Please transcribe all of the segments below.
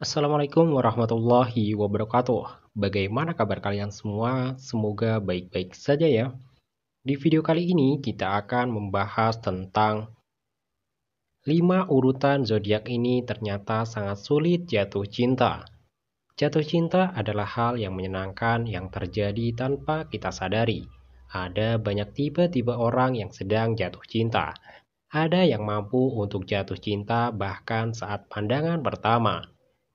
Assalamualaikum warahmatullahi wabarakatuh. Bagaimana kabar kalian semua? Semoga baik-baik saja ya. Di video kali ini kita akan membahas tentang 5 urutan zodiak ini ternyata sangat sulit jatuh cinta. Jatuh cinta adalah hal yang menyenangkan yang terjadi tanpa kita sadari. Ada banyak tipe-tipe orang yang sedang jatuh cinta. Ada yang mampu untuk jatuh cinta bahkan saat pandangan pertama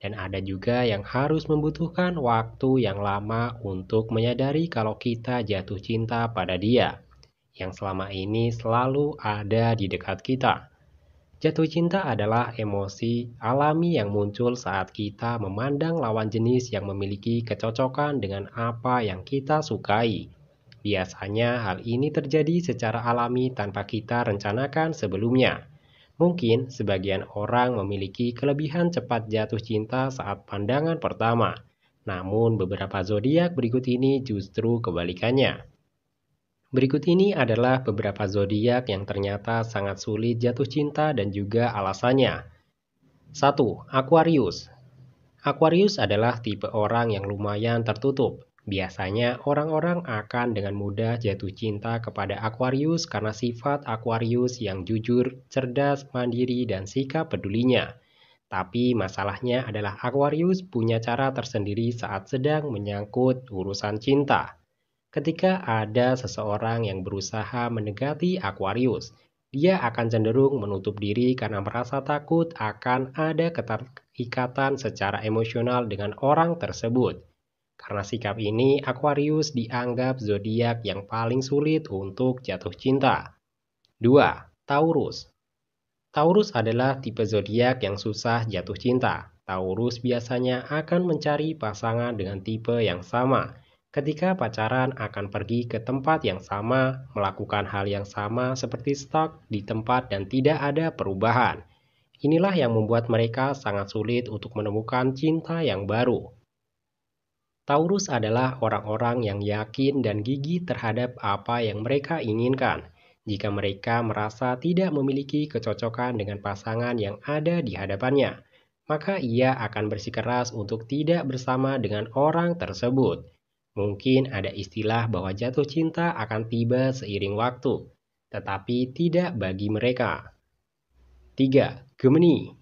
dan ada juga yang harus membutuhkan waktu yang lama untuk menyadari kalau kita jatuh cinta pada dia yang selama ini selalu ada di dekat kita. Jatuh cinta adalah emosi alami yang muncul saat kita memandang lawan jenis yang memiliki kecocokan dengan apa yang kita sukai. Biasanya hal ini terjadi secara alami tanpa kita rencanakan sebelumnya. Mungkin sebagian orang memiliki kelebihan cepat jatuh cinta saat pandangan pertama, namun beberapa zodiak berikut ini justru kebalikannya. Berikut ini adalah beberapa zodiak yang ternyata sangat sulit jatuh cinta dan juga alasannya. 1. Aquarius. Aquarius adalah tipe orang yang lumayan tertutup. Biasanya orang-orang akan dengan mudah jatuh cinta kepada Aquarius karena sifat Aquarius yang jujur, cerdas, mandiri, dan sikap pedulinya. Tapi masalahnya adalah Aquarius punya cara tersendiri saat sedang menyangkut urusan cinta. Ketika ada seseorang yang berusaha mendekati Aquarius, dia akan cenderung menutup diri karena merasa takut akan ada keterikatan secara emosional dengan orang tersebut. Karena sikap ini, Aquarius dianggap zodiak yang paling sulit untuk jatuh cinta. 2. Taurus Taurus adalah tipe zodiak yang susah jatuh cinta. Taurus biasanya akan mencari pasangan dengan tipe yang sama. Ketika pacaran akan pergi ke tempat yang sama, melakukan hal yang sama seperti stok di tempat dan tidak ada perubahan. Inilah yang membuat mereka sangat sulit untuk menemukan cinta yang baru. Taurus adalah orang-orang yang yakin dan gigih terhadap apa yang mereka inginkan. Jika mereka merasa tidak memiliki kecocokan dengan pasangan yang ada di hadapannya, maka ia akan bersikeras untuk tidak bersama dengan orang tersebut. Mungkin ada istilah bahwa jatuh cinta akan tiba seiring waktu, tetapi tidak bagi mereka. 3. Gemini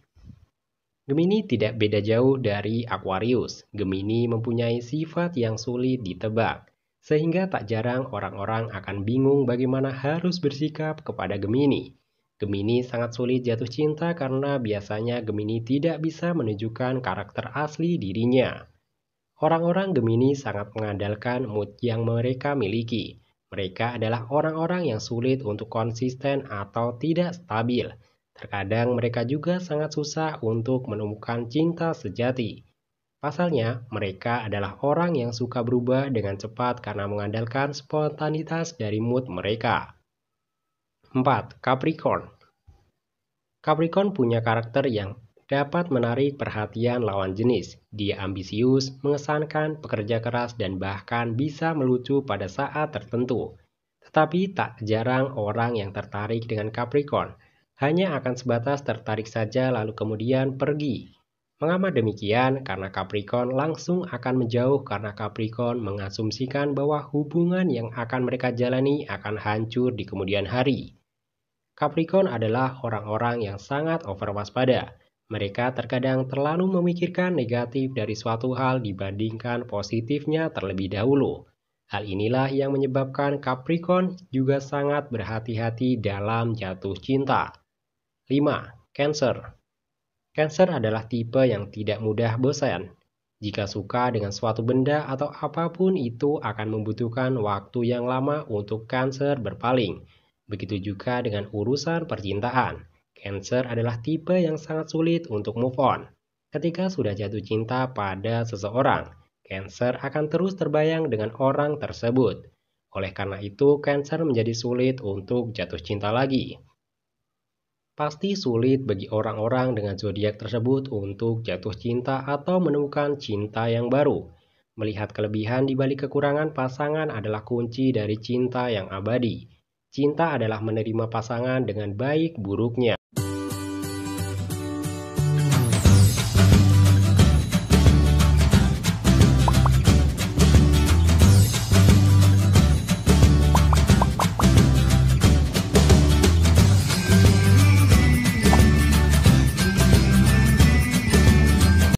Gemini tidak beda jauh dari Aquarius. Gemini mempunyai sifat yang sulit ditebak, sehingga tak jarang orang-orang akan bingung bagaimana harus bersikap kepada Gemini. Gemini sangat sulit jatuh cinta karena biasanya Gemini tidak bisa menunjukkan karakter asli dirinya. Orang-orang Gemini sangat mengandalkan mood yang mereka miliki. Mereka adalah orang-orang yang sulit untuk konsisten atau tidak stabil Terkadang mereka juga sangat susah untuk menemukan cinta sejati. Pasalnya, mereka adalah orang yang suka berubah dengan cepat karena mengandalkan spontanitas dari mood mereka. 4. Capricorn Capricorn punya karakter yang dapat menarik perhatian lawan jenis. Dia ambisius, mengesankan, pekerja keras, dan bahkan bisa melucu pada saat tertentu. Tetapi tak jarang orang yang tertarik dengan Capricorn hanya akan sebatas tertarik saja lalu kemudian pergi. Mengapa demikian? Karena Capricorn langsung akan menjauh karena Capricorn mengasumsikan bahwa hubungan yang akan mereka jalani akan hancur di kemudian hari. Capricorn adalah orang-orang yang sangat overwaspada. Mereka terkadang terlalu memikirkan negatif dari suatu hal dibandingkan positifnya terlebih dahulu. Hal inilah yang menyebabkan Capricorn juga sangat berhati-hati dalam jatuh cinta. 5. Cancer Cancer adalah tipe yang tidak mudah bosan. Jika suka dengan suatu benda atau apapun itu akan membutuhkan waktu yang lama untuk Cancer berpaling. Begitu juga dengan urusan percintaan. Cancer adalah tipe yang sangat sulit untuk move on. Ketika sudah jatuh cinta pada seseorang, Cancer akan terus terbayang dengan orang tersebut. Oleh karena itu, Cancer menjadi sulit untuk jatuh cinta lagi. Pasti sulit bagi orang-orang dengan zodiak tersebut untuk jatuh cinta atau menemukan cinta yang baru. Melihat kelebihan di balik kekurangan pasangan adalah kunci dari cinta yang abadi. Cinta adalah menerima pasangan dengan baik buruknya.